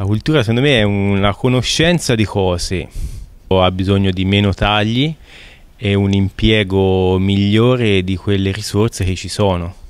La cultura secondo me è una conoscenza di cose, ha bisogno di meno tagli e un impiego migliore di quelle risorse che ci sono.